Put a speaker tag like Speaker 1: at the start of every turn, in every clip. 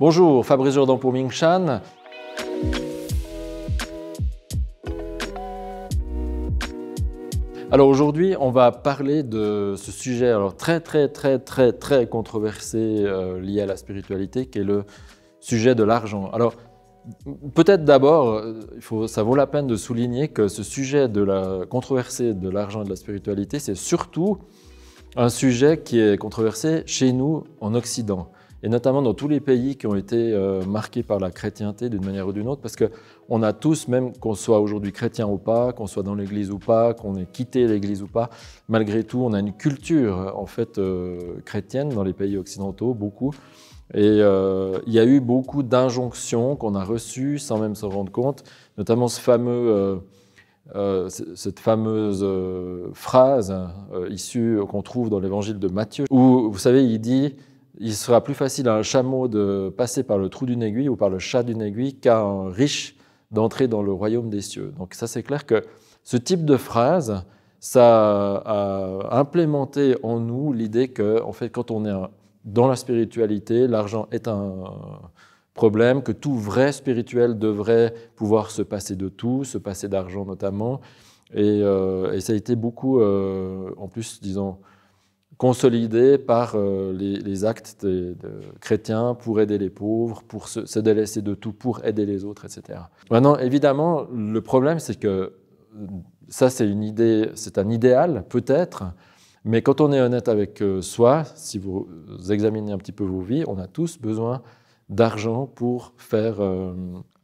Speaker 1: Bonjour, Fabrice Jourdan pour Ming Shan. Alors aujourd'hui, on va parler de ce sujet très très très très très controversé euh, lié à la spiritualité, qui est le sujet de l'argent. Alors peut-être d'abord, euh, ça vaut la peine de souligner que ce sujet de la controversé de l'argent et de la spiritualité, c'est surtout un sujet qui est controversé chez nous en Occident et notamment dans tous les pays qui ont été euh, marqués par la chrétienté d'une manière ou d'une autre, parce qu'on a tous, même qu'on soit aujourd'hui chrétien ou pas, qu'on soit dans l'Église ou pas, qu'on ait quitté l'Église ou pas, malgré tout, on a une culture en fait euh, chrétienne dans les pays occidentaux, beaucoup. Et euh, il y a eu beaucoup d'injonctions qu'on a reçues sans même s'en rendre compte, notamment ce fameux... cette fameuse phrase issue qu'on trouve dans l'évangile de Matthieu, où, vous savez, il dit il sera plus facile à un chameau de passer par le trou d'une aiguille ou par le chat d'une aiguille qu'à un riche d'entrer dans le royaume des cieux. Donc ça, c'est clair que ce type de phrase, ça a implémenté en nous l'idée que, en fait, quand on est dans la spiritualité, l'argent est un problème, que tout vrai spirituel devrait pouvoir se passer de tout, se passer d'argent notamment. Et, euh, ça a été beaucoup, euh, en plus, disons, consolidé par euh, les, actes des, chrétiens pour aider les pauvres, pour se, se, délaisser de tout, pour aider les autres, etc. Maintenant, évidemment, le problème, c'est que euh, ça, c'est une idée, c'est un idéal, peut-être, mais quand on est honnête avec euh, soi, si vous examinez un petit peu vos vies, on a tous besoin d'argent pour faire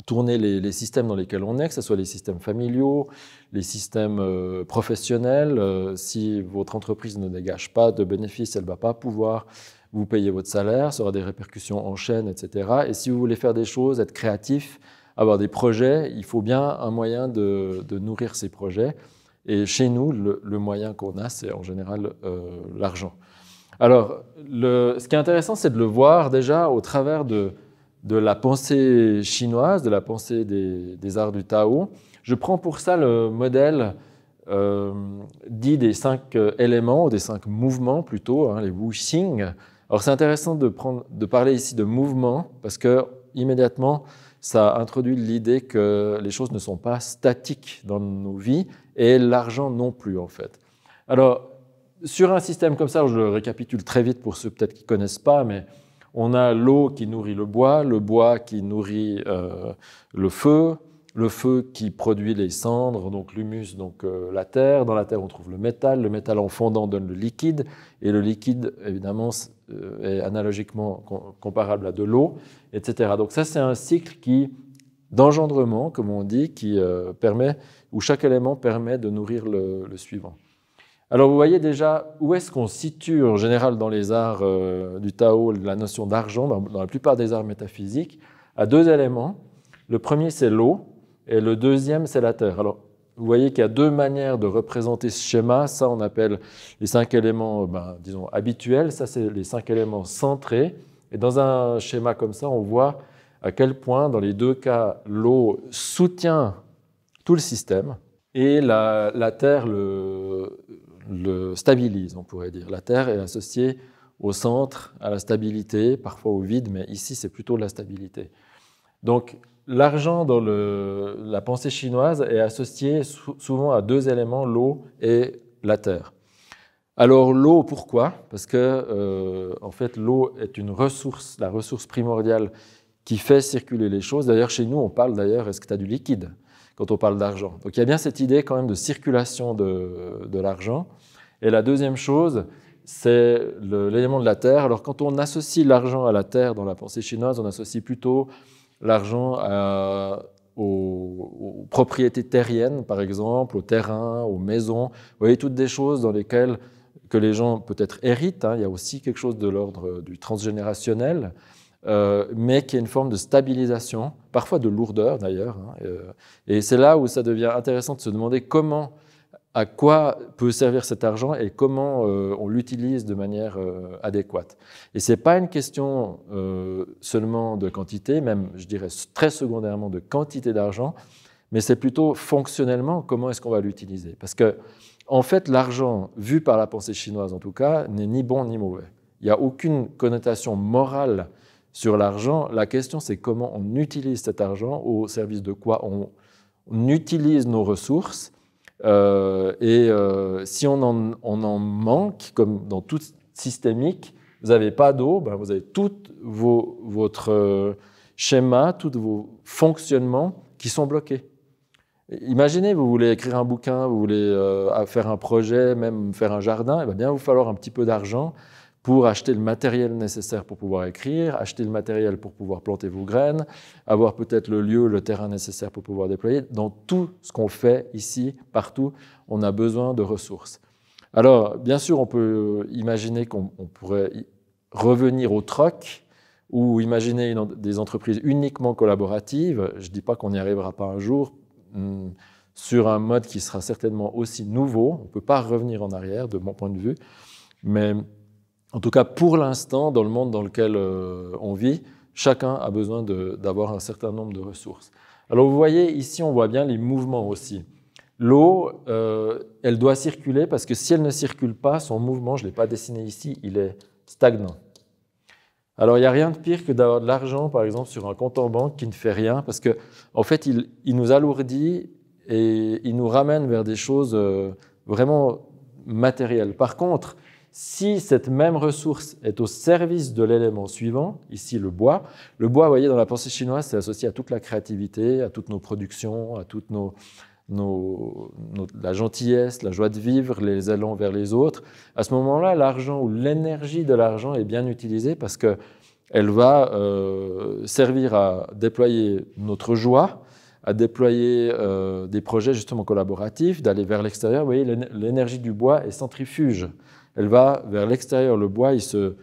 Speaker 1: tourner les, systèmes dans lesquels on est, que ce soit les systèmes familiaux, les systèmes euh, professionnels. Euh, si votre entreprise ne dégage pas de bénéfices, elle ne va pas pouvoir vous payer votre salaire, ça aura des répercussions en chaîne, etc. Et si vous voulez faire des choses, être créatif, avoir des projets, il faut bien un moyen de, nourrir ces projets. Et chez nous, le, moyen qu'on a, c'est en général euh, l'argent. Alors, ce qui est intéressant, c'est de le voir déjà au travers de, de la pensée chinoise, de la pensée des, arts du Tao. Je prends pour ça le modèle euh, dit des cinq éléments, ou des cinq mouvements plutôt, hein, les wuxing. Alors c'est intéressant de, parler ici de mouvement, parce que immédiatement, ça introduit l'idée que les choses ne sont pas statiques dans nos vies, et l'argent non plus en fait. Alors, sur un système comme ça, je le récapitule très vite pour ceux peut-être qui ne connaissent pas, mais on a l'eau qui nourrit le bois, le bois qui nourrit euh, le feu, le feu qui produit les cendres, donc l'humus, donc euh, la terre. Dans la terre, on trouve le métal. Le métal en fondant donne le liquide. Et le liquide, évidemment, euh, est analogiquement comparable à de l'eau, etc. Donc ça, c'est un cycle qui d'engendrement, comme on dit, qui permet, où chaque élément permet de nourrir le suivant. Alors vous voyez déjà où est-ce qu'on situe en général dans les arts euh, du Tao la notion d'argent, dans, la plupart des arts métaphysiques, à deux éléments. Le premier c'est l'eau et le deuxième c'est la terre. Alors vous voyez qu'il y a deux manières de représenter ce schéma. Ça on appelle les cinq éléments, euh, ben, disons, habituels, ça c'est les cinq éléments centrés. Et dans un schéma comme ça, on voit à quel point dans les deux cas l'eau soutient tout le système et la terre le le stabilise, on pourrait dire. La Terre est associée au centre, à la stabilité, parfois au vide, mais ici c'est plutôt la stabilité. Donc l'argent dans la pensée chinoise est associé souvent à deux éléments, l'eau et la terre. Alors l'eau, pourquoi Parce que euh, en fait l'eau est une ressource, la ressource primordiale qui fait circuler les choses. D'ailleurs chez nous on parle d'ailleurs est-ce que tu as du liquide quand on parle d'argent. Donc il y a bien cette idée quand même de circulation de, l'argent. Et la deuxième chose, c'est l'élément de la terre. Alors quand on associe l'argent à la terre dans la pensée chinoise, on associe plutôt l'argent aux, propriétés terriennes, par exemple, aux terrains, aux maisons. Vous voyez, toutes des choses dans lesquelles que les gens peut-être héritent. Hein. Il y a aussi quelque chose de l'ordre du transgénérationnel, euh, mais qui est une forme de stabilisation parfois de lourdeur d'ailleurs. Hein, euh, et, c'est là où ça devient intéressant de se demander comment, à quoi peut servir cet argent et comment euh, on l'utilise de manière euh, adéquate. Et ce n'est pas une question seulement de quantité, même je dirais très secondairement de quantité d'argent, mais c'est plutôt fonctionnellement comment est-ce qu'on va l'utiliser. Parce que, en fait, l'argent, vu par la pensée chinoise en tout cas, n'est ni bon ni mauvais. Il n'y a aucune connotation morale sur l'argent. La question, c'est comment on utilise cet argent, au service de quoi on, utilise nos ressources. Euh, et euh, si on en, manque, comme dans tout systémique, vous n'avez pas d'eau, ben vous avez tout vos, votre euh, schéma, tous vos fonctionnements qui sont bloqués. Imaginez, vous voulez écrire un bouquin, vous voulez faire un projet, même faire un jardin, il va bien vous falloir un petit peu d'argent pour acheter le matériel nécessaire pour pouvoir écrire, acheter le matériel pour pouvoir planter vos graines, avoir peut-être le lieu, le terrain nécessaire pour pouvoir déployer. Dans tout ce qu'on fait ici, partout, on a besoin de ressources. Alors, bien sûr, on peut imaginer qu'on pourrait revenir au troc ou imaginer des entreprises uniquement collaboratives. Je ne dis pas qu'on n'y arrivera pas un jour. Hmm, sur un mode qui sera certainement aussi nouveau. On ne peut pas revenir en arrière, de mon point de vue. Mais en tout cas, pour l'instant, dans le monde dans lequel euh, on vit, chacun a besoin d'avoir un certain nombre de ressources. Alors vous voyez, ici, on voit bien les mouvements aussi. L'eau, euh, elle doit circuler parce que si elle ne circule pas, son mouvement, je ne l'ai pas dessiné ici, il est stagnant. Alors il n'y a rien de pire que d'avoir de l'argent, par exemple, sur un compte en banque qui ne fait rien parce qu'en en fait, il, nous alourdit et il nous ramène vers des choses euh, vraiment matérielles. Par contre, si cette même ressource est au service de l'élément suivant, ici le bois, le bois, vous voyez, dans la pensée chinoise, c'est associé à toute la créativité, à toutes nos productions, à toute la gentillesse, la joie de vivre, les allants vers les autres. À ce moment-là, l'argent ou l'énergie de l'argent est bien utilisée parce que elle va euh, servir à déployer notre joie, à déployer euh, des projets justement collaboratifs, d'aller vers l'extérieur. Vous voyez, l'énergie du bois est centrifuge elle va vers l'extérieur. Le bois, il se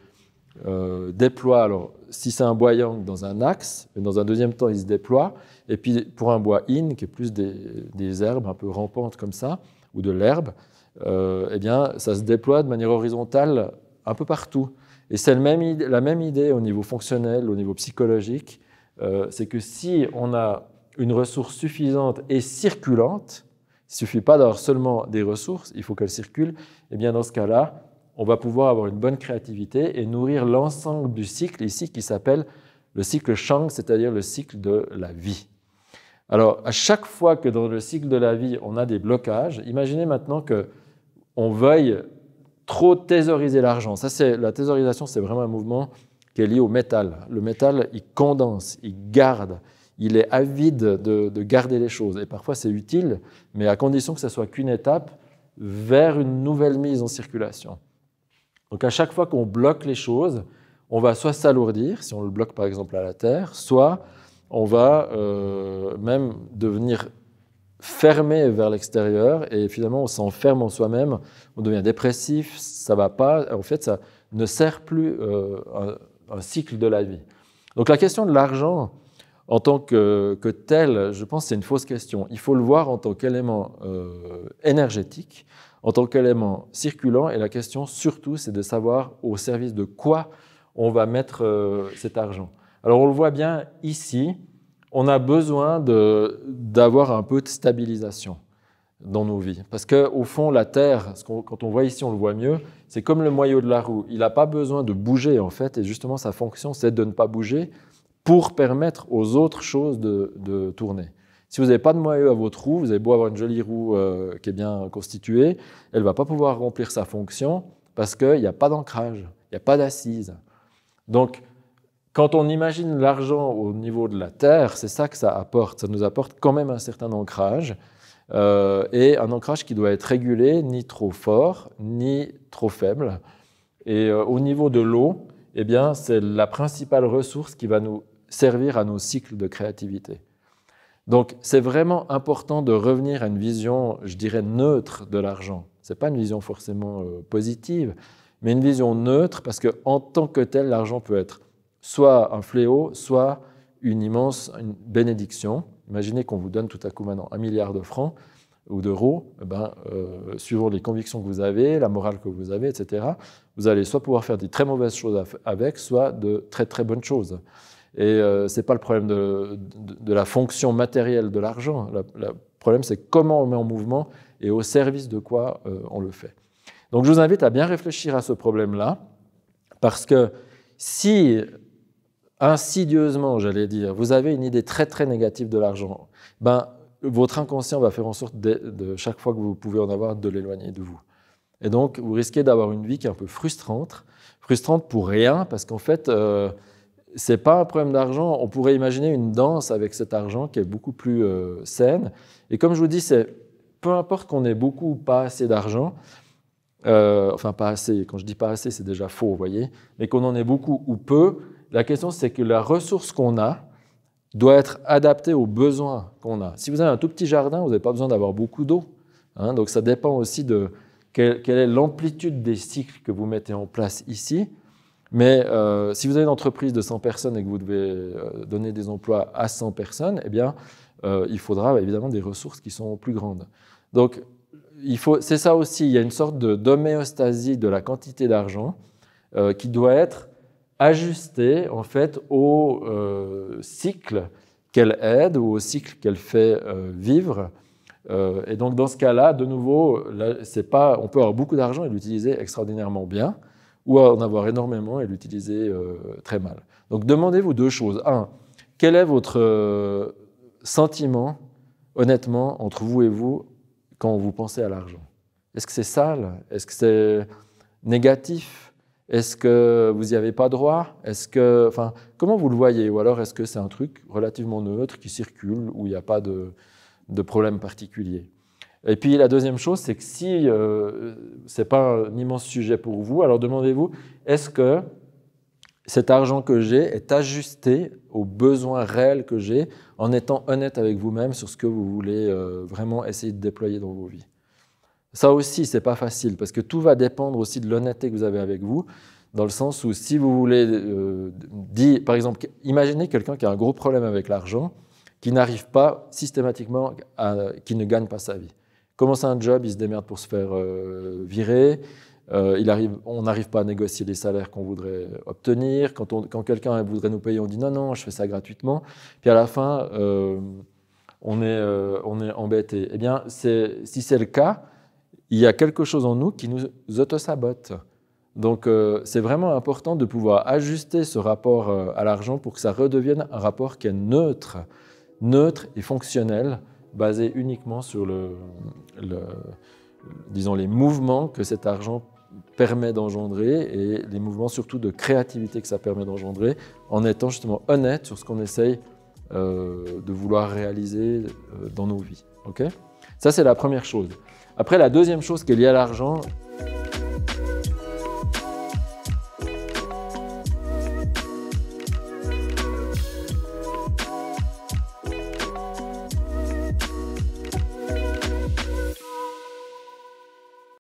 Speaker 1: euh, déploie. Alors, si c'est un bois yang dans un axe, mais dans un deuxième temps, il se déploie. Et puis, pour un bois yin, qui est plus des, herbes un peu rampantes comme ça, ou de l'herbe, euh, eh bien, ça se déploie de manière horizontale un peu partout. Et c'est la même idée au niveau fonctionnel, au niveau psychologique. Euh, c'est que si on a une ressource suffisante et circulante, il ne suffit pas d'avoir seulement des ressources, il faut qu'elles circulent. Et eh bien dans ce cas-là, on va pouvoir avoir une bonne créativité et nourrir l'ensemble du cycle ici qui s'appelle le cycle Shang, c'est-à-dire le cycle de la vie. Alors, à chaque fois que dans le cycle de la vie, on a des blocages, imaginez maintenant que on veuille trop thésauriser l'argent. Ça, c'est la thésaurisation, c'est vraiment un mouvement qui est lié au métal. Le métal, il condense, il garde, il est avide de, garder les choses. Et parfois, c'est utile, mais à condition que ce ne soit qu'une étape vers une nouvelle mise en circulation. Donc à chaque fois qu'on bloque les choses, on va soit s'alourdir, si on le bloque par exemple à la Terre, soit on va euh, même devenir fermé vers l'extérieur et finalement on s'enferme en soi-même, on devient dépressif, ça va pas, en fait ça ne sert plus euh, un, cycle de la vie. Donc la question de l'argent, en tant que, tel, je pense que c'est une fausse question. Il faut le voir en tant qu'élément euh, énergétique, en tant qu'élément circulant, et la question surtout, c'est de savoir au service de quoi on va mettre euh, cet argent. Alors on le voit bien ici, on a besoin d'avoir un peu de stabilisation dans nos vies. Parce qu'au fond, la Terre, quand on voit ici, on le voit mieux, c'est comme le moyeu de la roue. Il n'a pas besoin de bouger, en fait, et justement, sa fonction, c'est de ne pas bouger pour permettre aux autres choses de, de tourner. Si vous n'avez pas de moyeu à votre roue, vous avez beau avoir une jolie roue euh, qui est bien constituée, elle ne va pas pouvoir remplir sa fonction parce qu'il n'y a pas d'ancrage, il n'y a pas d'assise. Donc, quand on imagine l'argent au niveau de la terre, c'est ça que ça apporte. Ça nous apporte quand même un certain ancrage, euh, et un ancrage qui doit être régulé, ni trop fort, ni trop faible. Et euh, au niveau de l'eau, eh bien, c'est la principale ressource qui va nous servir à nos cycles de créativité. Donc c'est vraiment important de revenir à une vision, je dirais, neutre de l'argent. Ce n'est pas une vision forcément euh, positive, mais une vision neutre parce qu'en tant que tel, l'argent peut être soit un fléau, soit une immense une bénédiction. Imaginez qu'on vous donne tout à coup maintenant un milliard de francs ou d'euros, eh ben, euh, suivant les convictions que vous avez, la morale que vous avez, etc., vous allez soit pouvoir faire des très mauvaises choses avec, soit de très très bonnes choses. Et euh, ce n'est pas le problème de, la fonction matérielle de l'argent. Le problème, c'est comment on met en mouvement et au service de quoi euh, on le fait. Donc je vous invite à bien réfléchir à ce problème-là, parce que si insidieusement, j'allais dire, vous avez une idée très très négative de l'argent, ben, votre inconscient va faire en sorte de, chaque fois que vous pouvez en avoir, de l'éloigner de vous. Et donc, vous risquez d'avoir une vie qui est un peu frustrante, frustrante pour rien, parce qu'en fait, euh, c'est pas un problème d'argent. On pourrait imaginer une danse avec cet argent qui est beaucoup plus euh, saine. Et comme je vous dis, c'est peu importe qu'on ait beaucoup ou pas assez d'argent, euh, enfin pas assez, quand je dis pas assez, c'est déjà faux, vous voyez, mais qu'on en ait beaucoup ou peu, la question c'est que la ressource qu'on a doit être adaptée aux besoins qu'on a. Si vous avez un tout petit jardin, vous n'avez pas besoin d'avoir beaucoup d'eau. Hein. donc ça dépend aussi de quelle est l'amplitude des cycles que vous mettez en place ici. Mais euh, si vous avez une entreprise de 100 personnes et que vous devez euh, donner des emplois à 100 personnes, eh bien, euh, il faudra bah, évidemment des ressources qui sont plus grandes. Donc, c'est ça aussi, il y a une sorte d'homéostasie de, de la quantité d'argent qui doit être ajustée en fait au cycle qu'elle aide ou au cycle qu'elle fait vivre. et donc dans ce cas-là, de nouveau, pas, on peut avoir beaucoup d'argent et l'utiliser extraordinairement bien, ou en avoir énormément et l'utiliser euh, très mal. Donc demandez-vous deux choses. Un, quel est votre euh, sentiment, honnêtement, entre vous et vous, quand vous pensez à l'argent Est-ce que c'est sale Est-ce que c'est négatif Est-ce que vous n'y avez pas droit Est-ce que, enfin, comment vous le voyez Ou alors est-ce que c'est un truc relativement neutre qui circule où il n'y a pas de, de problème particulier et puis la deuxième chose, c'est que si euh, c'est ce n'est pas un immense sujet pour vous, alors demandez-vous, est-ce que cet argent que j'ai est ajusté aux besoins réels que j'ai en étant honnête avec vous-même sur ce que vous voulez euh, vraiment essayer de déployer dans vos vies Ça aussi, ce n'est pas facile, parce que tout va dépendre aussi de l'honnêteté que vous avez avec vous, dans le sens où si vous voulez, euh, dire, par exemple, imaginez quelqu'un qui a un gros problème avec l'argent, qui n'arrive pas systématiquement, qui ne gagne pas sa vie commence un job, il se démerde pour se faire euh, virer. Euh, on n'arrive pas à négocier les salaires qu'on voudrait obtenir. Quand, quelqu'un voudrait nous payer, on dit non, non, je fais ça gratuitement. Puis à la fin, euh, on, est, on est embêté. Eh bien, si c'est le cas, il y a quelque chose en nous qui nous auto-sabote. Donc, c'est vraiment important de pouvoir ajuster ce rapport à l'argent pour que ça redevienne un rapport qui est neutre, neutre et fonctionnel basé uniquement sur le, disons, les mouvements que cet argent permet d'engendrer et les mouvements surtout de créativité que ça permet d'engendrer en étant justement honnête sur ce qu'on essaye euh, de vouloir réaliser euh, dans nos vies. Okay ça, c'est la première chose. Après, la deuxième chose qui est liée à l'argent,